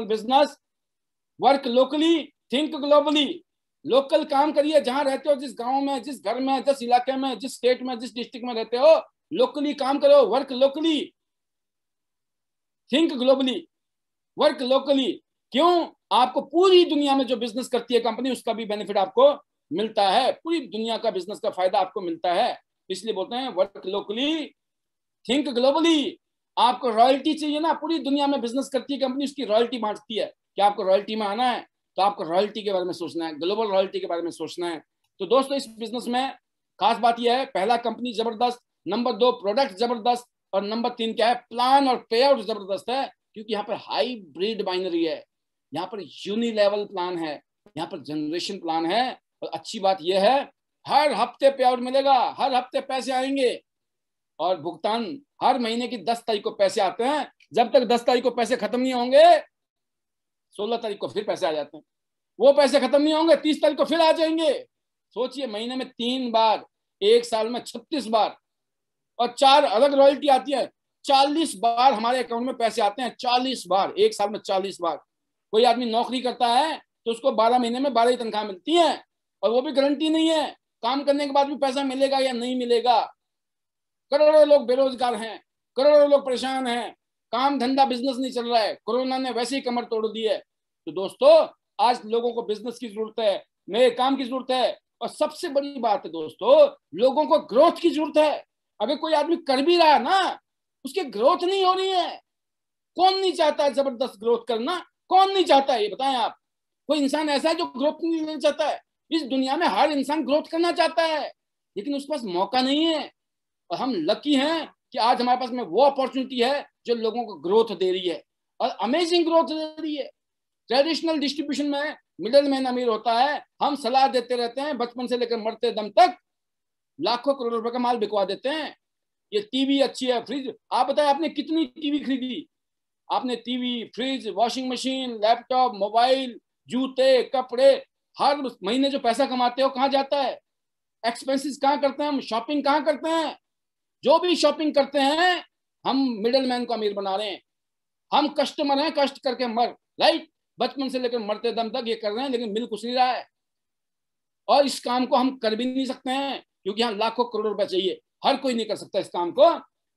Business work locally think globally local काम करिए जहां रहते हो जिस गांव में जिस घर में जिस इलाके में जिस स्टेट में जिस डिस्ट्रिक्ट में रहते हो लोकली काम करो work locally think globally work locally क्यों आपको पूरी दुनिया में जो बिजनेस करती है कंपनी उसका भी बेनिफिट आपको मिलता है पूरी दुनिया का बिजनेस का फायदा आपको मिलता है इसलिए बोलते हैं वर्क लोकली थिंक ग्लोबली आपको रॉयल्टी चाहिए ना पूरी दुनिया में बिजनेस करती है कंपनी उसकी रॉयल्टी बांटती है कि आपको रॉयल्टी में आना है तो आपको रॉयल्टी के बारे में सोचना है ग्लोबल रॉयल्टी के बारे में सोचना है तो दोस्तों इस बिजनेस में खास बात यह है पहला कंपनी जबरदस्त नंबर दो प्रोडक्ट जबरदस्त और नंबर तीन क्या है प्लान और पे आउट जबरदस्त है क्योंकि यहाँ पर हाईब्रिड बाइनरी है यहाँ पर यूनि लेवल प्लान है यहाँ पर जनरेशन प्लान है और अच्छी बात यह है हर हफ्ते पे आउट मिलेगा हर हफ्ते पैसे आएंगे और भुगतान हर महीने की दस तारीख को पैसे आते हैं जब तक दस तारीख को पैसे खत्म नहीं होंगे सोलह तारीख को फिर पैसे आ जाते हैं वो पैसे खत्म नहीं होंगे तीस तारीख को फिर आ जाएंगे सोचिए महीने में तीन बार एक साल में छत्तीस बार और चार अलग रॉयल्टी आती है चालीस बार हमारे अकाउंट में पैसे आते हैं चालीस बार एक साल में चालीस बार कोई आदमी नौकरी करता है तो उसको बारह महीने में बारह ही तनख्वाह मिलती है और वो भी गारंटी नहीं है काम करने के बाद भी पैसा मिलेगा या नहीं मिलेगा करोड़ों लोग बेरोजगार हैं करोड़ों लोग परेशान हैं काम धंधा बिजनेस नहीं चल रहा है कोरोना ने वैसे ही कमर तोड़ दी है तो दोस्तों आज लोगों को बिजनेस की जरूरत है नए काम की जरूरत है और सबसे बड़ी बात है दोस्तों लोगों को ग्रोथ की जरूरत है अगर कोई आदमी कर भी रहा है ना उसकी ग्रोथ नहीं हो रही है कौन नहीं चाहता है जबरदस्त ग्रोथ करना कौन नहीं चाहता है ये बताएं आप कोई इंसान ऐसा है जो ग्रोथ नहीं लेना चाहता है इस दुनिया में हर इंसान ग्रोथ करना चाहता है लेकिन उसके पास मौका नहीं है और हम लकी हैं कि आज हमारे पास में वो अपॉर्चुनिटी है जो लोगों को ग्रोथ दे रही है और अमेजिंग ग्रोथ दे रही है ट्रेडिशनल डिस्ट्रीब्यूशन में मिडिल मैन अमीर होता है हम सलाह देते रहते हैं बचपन से लेकर मरते दम तक लाखों करोड़ रुपए का माल बिकवा देते हैं ये टीवी अच्छी है फ्रिज आप बताए आपने कितनी टीवी खरीदी आपने TV fridge washing machine laptop mobile जूते कपड़े हर महीने जो पैसा कमाते हो कहाँ जाता है एक्सपेंसेस कहाँ करते हैं हम शॉपिंग कहाँ करते हैं जो भी शॉपिंग करते हैं हम मिडल मैन को अमीर बना रहे हैं हम कस्टमर हैं कष्ट करके मर राइट बचपन से लेकर मरते दम तक ये कर रहे हैं लेकिन मिल कुछ नहीं रहा है और इस काम को हम कर भी नहीं सकते हैं क्योंकि हम लाखों करोड़ रुपए चाहिए हर कोई नहीं कर सकता इस काम को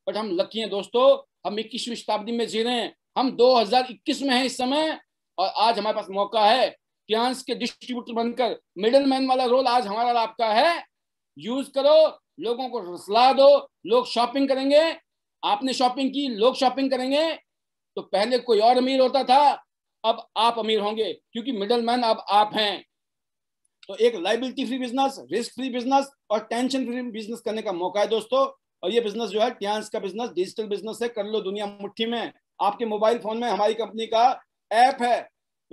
बट हम लकी हैं दोस्तों हम इक्कीसवीं शताब्दी में जी रहे हैं हम 2021 में हैं इस समय और आज हमारे पास मौका है क्या के डिस्ट्रीब्यूटर बनकर मिडल मैन वाला रोल आज हमारा आपका है यूज करो लोगों को सलाह दो लोग शॉपिंग करेंगे आपने शॉपिंग की लोग शॉपिंग करेंगे तो पहले कोई और अमीर होता था अब आप अमीर होंगे क्योंकि मिडल मैन अब आप हैं तो एक liability free business risk free business और टेंशन फ्री बिजनेस करने का मौका है दोस्तों और ये बिजनेस जो है ट्यांस का बिजनेस डिजिटल बिजनेस है कर लो दुनिया मुट्ठी में आपके मोबाइल फोन में हमारी कंपनी का ऐप है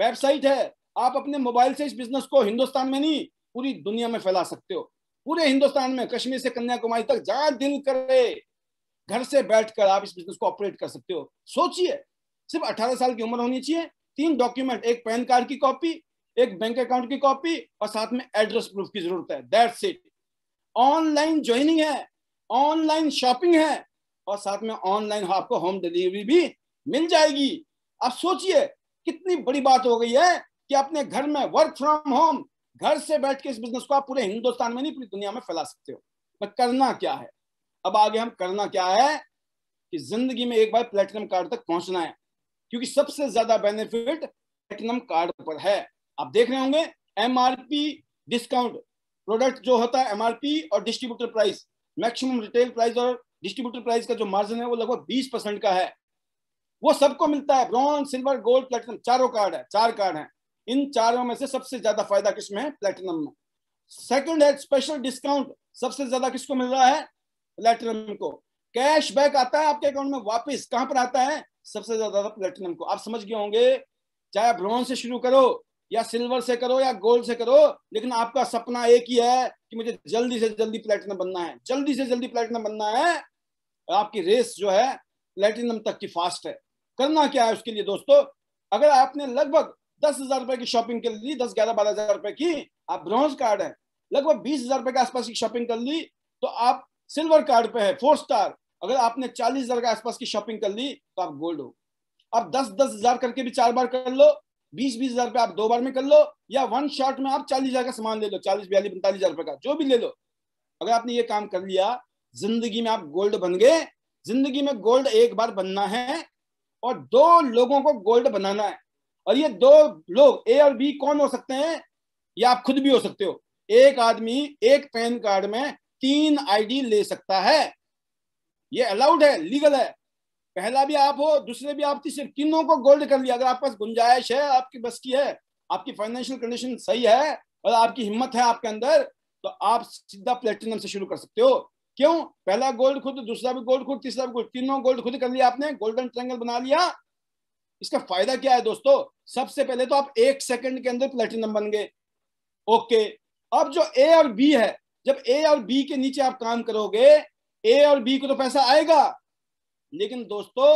वेबसाइट है आप अपने मोबाइल से इस बिजनेस को हिंदुस्तान में नहीं पूरी दुनिया में फैला सकते हो पूरे हिंदुस्तान में कश्मीर से कन्याकुमारी तक जहां दिल करे घर से बैठकर आप इस बिजनेस को ऑपरेट कर सकते हो सोचिए सिर्फ अठारह साल की उम्र होनी चाहिए तीन डॉक्यूमेंट एक पैन कार्ड की कॉपी एक बैंक अकाउंट की कॉपी और साथ में एड्रेस प्रूफ की जरूरत है दैट्स इट ऑनलाइन ज्वाइनिंग है ऑनलाइन शॉपिंग है और साथ में ऑनलाइन आपको होम डिलीवरी भी मिल जाएगी आप सोचिए कितनी बड़ी बात हो गई है कि अपने घर में वर्क फ्रॉम होम घर से बैठ के इस बिजनेस को आप पूरे हिंदुस्तान में नहीं पूरी दुनिया में फैला सकते हो पर करना क्या है अब आगे हम करना क्या है कि जिंदगी में एक बार प्लेटिनम कार्ड तक पहुंचना है क्योंकि सबसे ज्यादा बेनिफिट प्लेटिनम कार्ड पर है आप देख रहे होंगे एमआरपी डिस्काउंट प्रोडक्ट जो होता है एमआरपी और distributor price maximum retail price और डिस्ट्रीब्यूटर प्राइस का जो मार्जिन है वो लगभग बीस परसेंट का है वो सबको मिलता है ब्रॉन्ज सिल्वर गोल्ड प्लेटिनम चारों कार्ड है चार कार्ड है इन चारों में से सबसे ज्यादा फायदा किसमें है प्लेटिनम में सेकंड है स्पेशल डिस्काउंट सबसे ज्यादा किसको मिल रहा है प्लेटिनम को कैश बैक आता है आपके अकाउंट में वापस कहां पर आता है सबसे ज्यादा प्लेटिनम को आप समझ गए होंगे चाहे ब्रॉन्ज से शुरू करो या सिल्वर से करो या गोल्ड से करो लेकिन आपका सपना एक ही है कि मुझे जल्दी से जल्दी प्लेटिनम बनना है जल्दी से जल्दी प्लेटिनम बनना है आपकी रेस जो है प्लेटिनम तक की फास्ट है करना क्या है उसके लिए दोस्तों अगर आपने लगभग दस हजार रुपए की शॉपिंग कर ली दस ग्यारह बारह हजार रुपए की आप ब्रॉन्ज कार्ड है लगभग बीस हजार रुपए के आसपास की शॉपिंग कर ली तो आप सिल्वर कार्ड पे है फोर स्टार अगर आपने चालीस हजार के आसपास की शॉपिंग कर ली तो आप गोल्ड हो आप दस दस हजार करके भी चार बार कर लो बीस बीस हजार रुपए आप दो बार में कर लो या वन शॉट में आप चालीस हजार का सामान ले लो चालीस बयालीस पैंतालीस हजार रुपए का जो भी ले लो अगर आपने ये काम कर लिया जिंदगी में आप गोल्ड बन गए जिंदगी में गोल्ड एक बार बनना है और दो लोगों को गोल्ड बनाना है और ये दो लोग ए और बी कौन हो सकते हैं या आप खुद भी हो सकते हो एक आदमी एक पैन कार्ड में तीन आईडी ले सकता है ये अलाउड है लीगल है पहला भी आप हो दूसरे भी आप तीसरे तीनों को गोल्ड कर लिया अगर आपके पास गुंजाइश है आपकी बस की है आपकी फाइनेंशियल कंडीशन सही है और आपकी हिम्मत है आपके अंदर तो आप सीधा प्लेटिनम से शुरू कर सकते हो क्यों पहला गोल्ड खुद दूसरा भी गोल्ड खुद तीसरा भी गोल्ड तीनों गोल्ड खुद कर लिया आपने गोल्डन ट्रैंगल बना लिया इसका फायदा क्या है दोस्तों सबसे पहले तो आप एक सेकंड के अंदर प्लेटिनम बन गए ओके अब जो ए और बी है जब ए और बी के नीचे आप काम करोगे ए और बी को तो पैसा आएगा लेकिन दोस्तों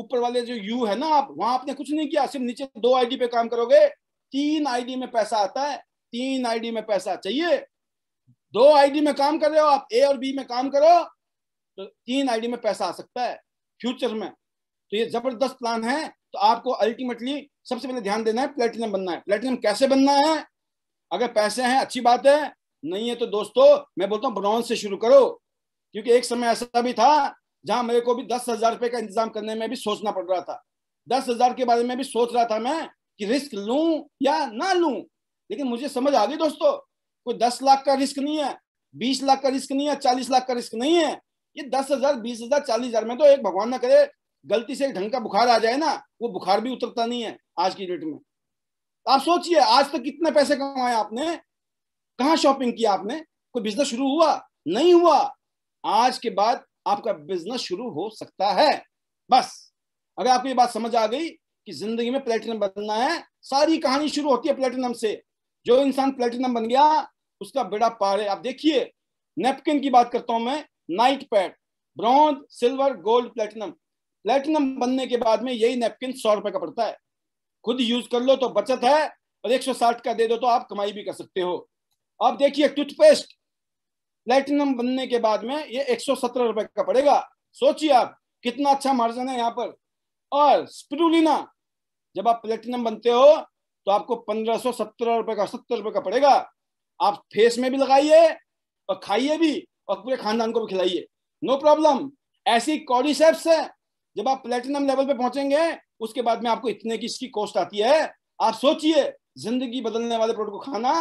ऊपर वाले जो यू है ना आप वहां आपने कुछ नहीं किया सिर्फ नीचे दो आईडी पे काम करोगे तीन आईडी में पैसा आता है तीन आईडी में पैसा चाहिए दो आईडी में काम कर रहे हो आप ए और बी में काम करो तो तीन आईडी में पैसा आ सकता है फ्यूचर में तो ये जबरदस्त प्लान है तो आपको अल्टीमेटली सबसे पहले ध्यान देना है प्लेटिनम बनना है प्लेटिनम कैसे बनना है अगर पैसे हैं अच्छी बात है नहीं है तो दोस्तों मैं बोलता हूँ ब्रॉन्ज से शुरू करो क्योंकि एक समय ऐसा भी था जहां मेरे को भी दस हजार रुपए का इंतजाम करने में भी सोचना पड़ रहा था दस हजार के बारे में भी सोच रहा था मैं कि रिस्क लू या ना लू लेकिन मुझे समझ आ गई दोस्तों कोई दस लाख का रिस्क नहीं है बीस लाख का रिस्क नहीं है चालीस लाख का रिस्क नहीं है ये दस हजार बीस हजार चालीस हजार में तो एक भगवान ना करे गलती से एक ढंग का बुखार आ जाए ना वो बुखार भी उतरता नहीं है आज की डेट में आप सोचिए आज तक कितने पैसे कमाए आपने कहा शॉपिंग किया आपने कोई बिजनेस शुरू हुआ नहीं हुआ आज के बाद आपका बिजनेस शुरू हो सकता है बस अगर आपको ये बात समझ आ गई कि जिंदगी में प्लेटिनम बनना है सारी कहानी शुरू होती है प्लेटिनम से जो इंसान प्लेटिनम बन गया उसका बेड़ा पार है आप देखिए नेपकिन की बात करता हूं मैं नाइट पैड bronze silver gold platinum platinum बनने के बाद में यही नेपकिन सौ रुपए का पड़ता है खुद यूज कर लो तो बचत है और एक का दे दो तो आप कमाई भी कर सकते हो आप देखिए टूथपेस्ट प्लेटिनम बनने के बाद में ये एक रुपए का पड़ेगा सोचिए आप कितना अच्छा मार्जिन है यहाँ पर और स्प्रूलिना जब आप प्लेटिनम बनते हो तो आपको पंद्रह सौ सत्रह रुपए का सत्तर रुपए का पड़ेगा आप फेस में भी लगाइए और खाइए भी और पूरे खानदान को भी खिलाइए नो प्रॉब्लम ऐसी कॉडिसेप्स है जब आप प्लेटिनम लेवल पे पहुंचेंगे उसके बाद में आपको इतने की इसकी कॉस्ट आती है आप सोचिए जिंदगी बदलने वाले प्रोडक्ट को खाना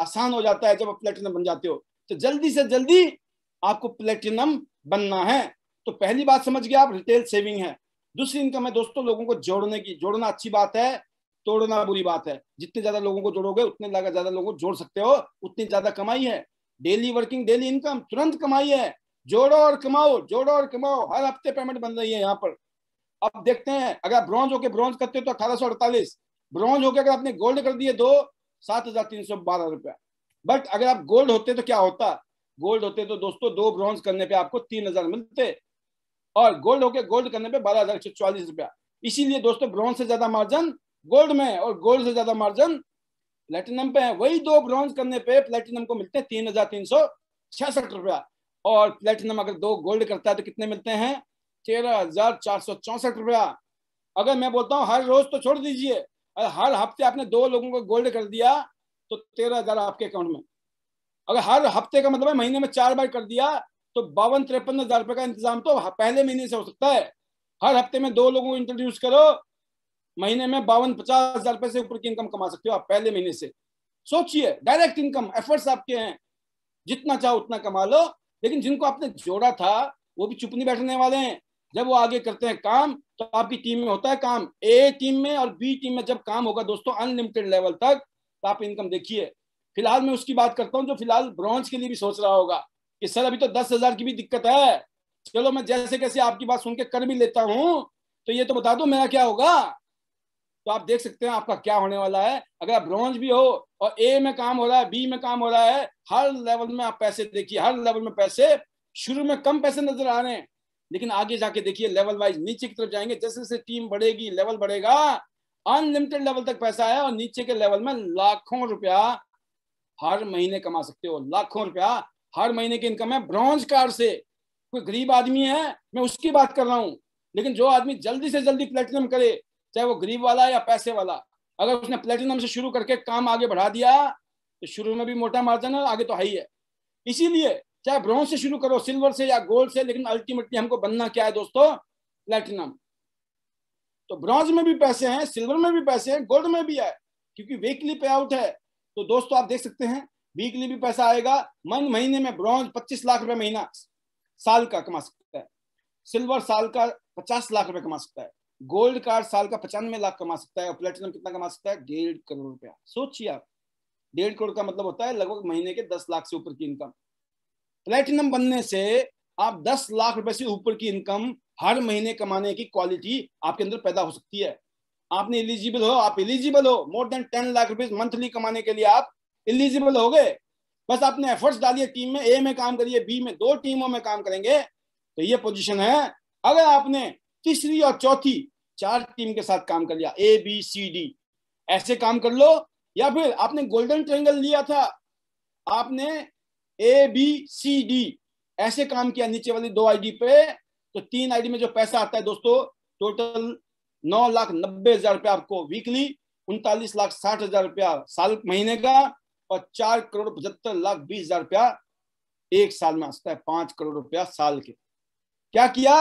आसान हो जाता है जब आप प्लेटिनम बन जाते हो तो जल्दी से जल्दी आपको प्लेटिनम बनना है तो पहली बात समझ गए आप रिटेल सेविंग है दूसरी इनकम है दोस्तों लोगों को जोड़ने की जोड़ना अच्छी बात है तोड़ना बुरी बात है जितने ज्यादा लोगों को जोड़ोगे उतने ज्यादा लोगों को जोड़ सकते हो उतनी ज्यादा कमाई है डेली वर्किंग डेली इनकम तुरंत कमाई है जोड़ो और कमाओ जोड़ो और कमाओ हर हफ्ते पेमेंट बन रही है यहाँ पर अब देखते हैं अगर ब्रॉन्ज होके ब्रॉन्ज करते हो तो अठारह सौ अड़तालीस ब्रॉन्ज होके अगर आपने गोल्ड कर दिए दो सात हजार तीन सौ बारह रुपया बट अगर आप गोल्ड होते तो क्या होता गोल्ड होते तो दोस्तों दो ब्रॉन्ज करने पे आपको तीन हजार मिलते और गोल्ड होके गोल्ड करने पे बारह हजार एक सौ चालीस रुपया इसीलिए दोस्तों ब्रॉन्ज से ज्यादा मार्जिन गोल्ड में और गोल्ड से ज्यादा मार्जिन प्लेटिनम पे है वही दो ब्रॉन्ज करने पे प्लेटिनम को मिलते हैं तीन हजार तीन सौ छियासठ रुपया और प्लेटिनम अगर दो गोल्ड करता है तो कितने मिलते हैं तेरह हजार चार सौ चौसठ रुपया अगर मैं बोलता हूँ हर रोज तो छोड़ दीजिए अगर हर हफ्ते आपने दो लोगों को गोल्ड कर दिया तो तेरह हजार आपके अकाउंट में अगर हर हफ्ते का मतलब है महीने में चार बार कर दिया तो बावन तिरपन हजार रुपये का इंतजाम तो पहले महीने से हो सकता है हर हफ्ते में दो लोगों को इंट्रोड्यूस करो महीने में बावन पचास हजार रुपये से ऊपर की इनकम कमा सकते हो आप पहले महीने से सोचिए डायरेक्ट इनकम एफर्ट्स आपके हैं जितना चाहो उतना कमा लो लेकिन जिनको आपने जोड़ा था वो भी चुप नहीं बैठने वाले हैं जब वो आगे करते हैं काम तो आपकी टीम में होता है काम ए टीम में और बी टीम में जब काम होगा दोस्तों अनलिमिटेड लेवल तक तो आप इनकम देखिए फिलहाल मैं उसकी बात करता हूँ जो फिलहाल ब्रॉन्ज के लिए भी सोच रहा होगा कि सर अभी तो दस हजार की भी दिक्कत है चलो मैं जैसे कैसे आपकी बात सुन के कर भी लेता हूँ तो ये तो बता दो मेरा क्या होगा तो आप देख सकते हैं आपका क्या होने वाला है अगर आप ब्रॉन्ज भी हो और ए में काम हो रहा है बी में काम हो रहा है हर लेवल में आप पैसे देखिए हर लेवल में पैसे शुरू में कम पैसे नजर आ रहे हैं लेकिन आगे जाके देखिए लेवल वाइज नीचे की तरफ जाएंगे जैसे जैसे टीम बढ़ेगी लेवल बढ़ेगा अनलिमिटेड लेवल तक पैसा है और नीचे के लेवल में लाखों रुपया हर महीने कमा सकते हो लाखों रुपया हर महीने की इनकम है ब्रॉन्ज कार से कोई गरीब आदमी है मैं उसकी बात कर रहा हूं लेकिन जो आदमी जल्दी से जल्दी प्लेटिनम करे चाहे वो गरीब वाला है या पैसे वाला अगर उसने प्लेटिनम से शुरू करके काम आगे बढ़ा दिया तो शुरू में भी मोटा मार्जिन है आगे तो हाई है इसीलिए चाहे ब्रॉन्ज से शुरू करो सिल्वर से या गोल्ड से लेकिन अल्टीमेटली हमको बनना क्या है दोस्तों प्लेटिनम तो ब्रॉन्ज में भी पैसे हैं सिल्वर में भी पैसे हैं गोल्ड में भी है क्योंकि वीकली पे आउट है तो दोस्तों आप देख सकते हैं वीकली भी पैसा आएगा मन महीने में ब्रॉन्ज पच्चीस लाख रुपए महीना साल का कमा सकता है सिल्वर साल का पचास लाख रुपए कमा सकता है गोल्ड कार्ड साल का पचानवे लाख कमा सकता है और प्लेटिनम कितना कमा सकता है डेढ़ करोड़ रुपया सोचिए आप डेढ़ करोड़ का मतलब होता है लगभग महीने के दस लाख से ऊपर की इनकम प्लेटिनम बनने से आप दस लाख रुपए से ऊपर की इनकम हर महीने कमाने की क्वालिटी आपके अंदर पैदा हो सकती है आपने एलिजिबल हो आप एलिजिबल हो मोर देन टेन लाख रुपए मंथली कमाने के लिए आप एलिजिबल हो गए बस आपने एफर्ट्स डालिए टीम में ए में काम करिए बी में दो टीमों में काम करेंगे तो ये पोजीशन है अगर आपने तीसरी और चौथी चार टीम के साथ काम कर लिया ए बी सी डी ऐसे काम कर लो या फिर आपने गोल्डन ट्रेंगल लिया था आपने ए बी सी डी ऐसे काम किया नीचे वाली दो आईडी पे तो तीन आईडी में जो पैसा आता है दोस्तों टोटल नौ लाख नब्बे हजार रुपया आपको वीकली उनतालीस लाख साठ हजार रुपया साल महीने का और चार करोड़ पचहत्तर लाख बीस हजार रुपया एक साल में आता है पांच करोड़ रुपया साल के क्या किया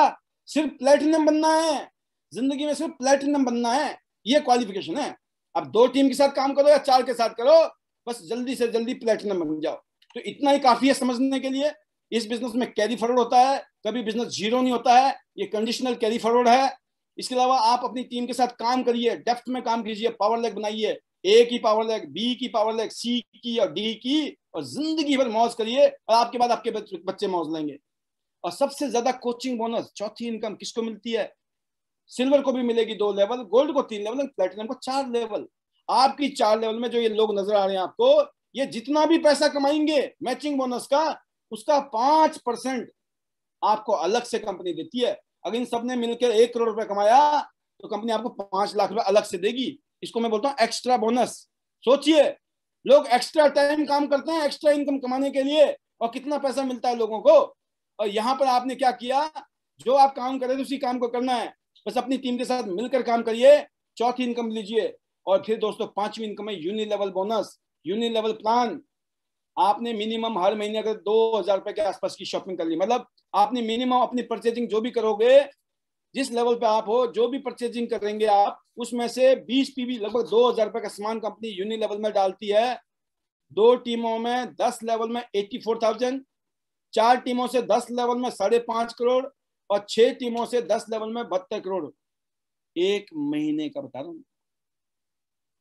सिर्फ प्लेटिनम बनना है जिंदगी में सिर्फ प्लेटिनम बनना है ये क्वालिफिकेशन है अब दो टीम के साथ काम करो या चार के साथ करो बस जल्दी से जल्दी प्लेटिनम बन जाओ तो इतना ही काफी है समझने के लिए इस बिजनेस में कैरी फॉरवर्ड होता है कभी बिजनेस जीरो नहीं होता है ये कंडीशनल कैरी फॉरवर्ड है इसके अलावा आप अपनी टीम के साथ काम करिए डेफ्थ में काम कीजिए पावर लेग बनाइए ए की पावर लेग बी की पावर लेग सी की और डी की और जिंदगी भर मौज करिए और आपके बाद आपके बच्चे मौज लेंगे और सबसे ज्यादा कोचिंग बोनस चौथी इनकम किसको मिलती है सिल्वर को भी मिलेगी दो लेवल गोल्ड को तीन लेवल प्लेटिनम को चार लेवल आपकी चार लेवल में जो ये लोग नजर आ रहे हैं आपको ये जितना भी पैसा कमाएंगे मैचिंग बोनस का उसका पांच परसेंट आपको अलग से कंपनी देती है अगर इन सबने मिलकर एक करोड़ रुपए कमाया तो कंपनी आपको पांच लाख रुपए अलग से देगी इसको मैं बोलता हूँ एक्स्ट्रा बोनस सोचिए लोग एक्स्ट्रा टाइम काम करते हैं एक्स्ट्रा इनकम कमाने के लिए और कितना पैसा मिलता है लोगों को और यहाँ पर आपने क्या किया जो आप काम कर रहे थे उसी काम को करना है बस अपनी टीम के साथ मिलकर काम करिए चौथी इनकम लीजिए और फिर दोस्तों पांचवी इनकम है unilevel bonus unilevel plan आपने मिनिमम हर महीने अगर दो हजार रुपए के आसपास की शॉपिंग कर ली मतलब आपने मिनिमम अपनी परचेजिंग जो भी करोगे जिस लेवल पे आप हो जो भी परचेजिंग करेंगे आप उसमें से 20 पीबी लगभग दो हजार रुपए का सामान कंपनी यूनि लेवल में डालती है दो टीमों में दस लेवल में एट्टी फोर थाउजेंड चार टीमों से दस लेवल में साढ़े पांच करोड़ और छह टीमों से दस लेवल में बहत्तर करोड़ एक महीने का बता रहा हूं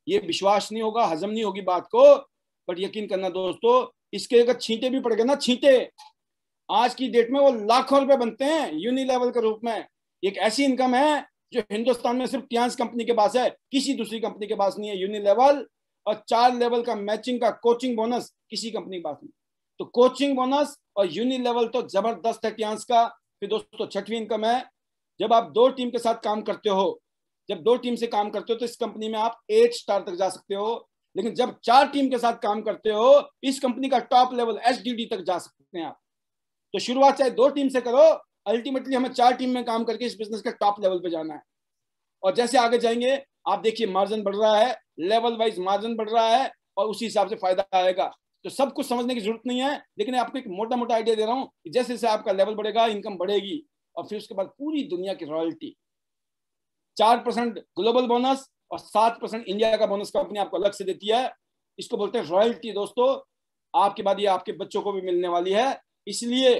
ये विश्वास नहीं होगा हजम नहीं होगी बात को बट यकीन करना दोस्तों इसके अगर छींटे भी पड़ गए ना छींटे आज की डेट में वो लाखों रुपए बनते हैं यूनि लेवल के रूप में एक ऐसी इनकम है जो हिंदुस्तान में सिर्फ टियांस कंपनी के पास है किसी दूसरी कंपनी के पास नहीं है यूनि लेवल और चार लेवल का मैचिंग का कोचिंग बोनस किसी कंपनी के पास नहीं तो कोचिंग बोनस और यूनि लेवल तो जबरदस्त है क्यांस का फिर दोस्तों छठवीं इनकम है जब आप दो टीम के साथ काम करते हो जब दो टीम से काम करते हो तो इस कंपनी में आप एट स्टार तक जा सकते हो लेकिन जब चार टीम के साथ काम करते हो इस कंपनी का टॉप लेवल एस तक जा सकते हैं आप तो शुरुआत चाहे दो टीम से करो अल्टीमेटली हमें चार टीम में काम करके इस बिजनेस के टॉप लेवल पे जाना है और जैसे आगे जाएंगे आप देखिए मार्जिन बढ़ रहा है लेवल वाइज मार्जिन बढ़ रहा है और उसी हिसाब से फायदा आएगा तो सब कुछ समझने की जरूरत नहीं है लेकिन आपको एक मोटा मोटा आइडिया दे रहा हूँ कि जैसे जैसे आपका लेवल बढ़ेगा इनकम बढ़ेगी और फिर उसके बाद पूरी दुनिया की रॉयल्टी चार परसेंट ग्लोबल बोनस और सात परसेंट इंडिया का बोनस कंपनी आपको अलग से देती है इसको बोलते हैं रॉयल्टी दोस्तों आपके बाद ये आपके बच्चों को भी मिलने वाली है इसलिए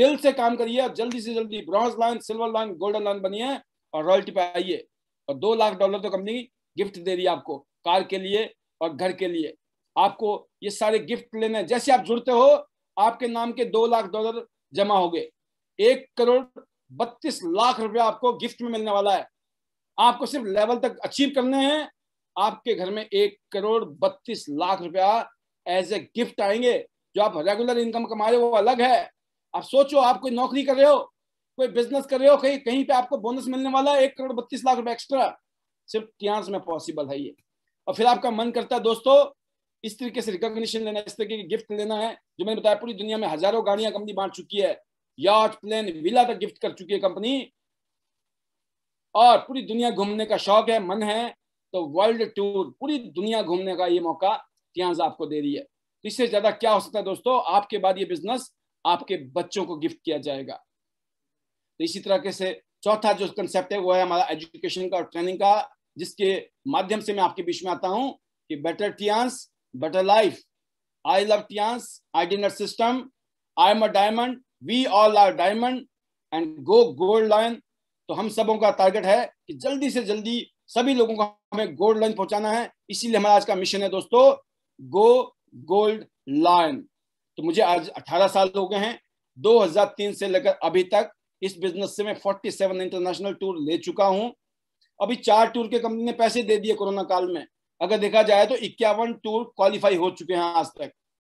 दिल से काम करिए और जल्दी से जल्दी bronze line silver line golden line बनिए और रॉयल्टी पे आइए और दो लाख डॉलर तो कंपनी गिफ्ट दे रही है आपको कार के लिए और घर के लिए आपको ये सारे गिफ्ट लेने जैसे आप जुड़ते हो आपके नाम के दो लाख डॉलर जमा हो गए एक करोड़ बत्तीस लाख रुपया आपको गिफ्ट में मिलने वाला है आपको सिर्फ लेवल तक अचीव करने हैं आपके घर में एक करोड़ बत्तीस लाख रुपया एज ए गिफ्ट आएंगे जो आप रेगुलर इनकम कमा रहे हो वो अलग है आप सोचो आप कोई नौकरी कर रहे हो कोई बिजनेस कर रहे हो कहीं कहीं पे आपको बोनस मिलने वाला है एक करोड़ बत्तीस लाख रुपया एक्स्ट्रा सिर्फ में पॉसिबल है ये और फिर आपका मन करता है दोस्तों इस तरीके से रिकॉग्निशन लेना इस तरीके की गिफ्ट लेना है जो मैंने बताया पूरी दुनिया में हजारों गाड़ियां कंपनी बांट चुकी है यार्ड प्लेन विला तक गिफ्ट कर चुकी है कंपनी और पूरी दुनिया घूमने का शौक है मन है तो वर्ल्ड टूर पूरी दुनिया घूमने का ये मौका त्याज आपको दे रही है तो इससे ज्यादा क्या हो सकता है दोस्तों आपके बाद ये बिजनेस आपके बच्चों को गिफ्ट किया जाएगा तो इसी तरह से चौथा जो कंसेप्ट है वो है हमारा एजुकेशन का और ट्रेनिंग का जिसके माध्यम से मैं आपके बीच में आता हूं कि better Tiens better life. I love Tians, I dinner system, I am a diamond, we all are diamond, and go gold line. तो हम सबों का टारगेट है कि जल्दी से जल्दी सभी लोगों को हमें गोल्ड लाइन पहुंचाना है इसीलिए हमारा आज का मिशन है दोस्तों गो गोल्ड लाइन तो मुझे आज 18 साल हो गए हैं 2003 से लेकर अभी तक इस बिजनेस से मैं 47 इंटरनेशनल टूर ले चुका हूं अभी चार टूर के कंपनी ने पैसे दे दिए कोरोना काल में अगर देखा जाए तो इक्यावन टूर क्वालिफाई हो चुके हैं आज तक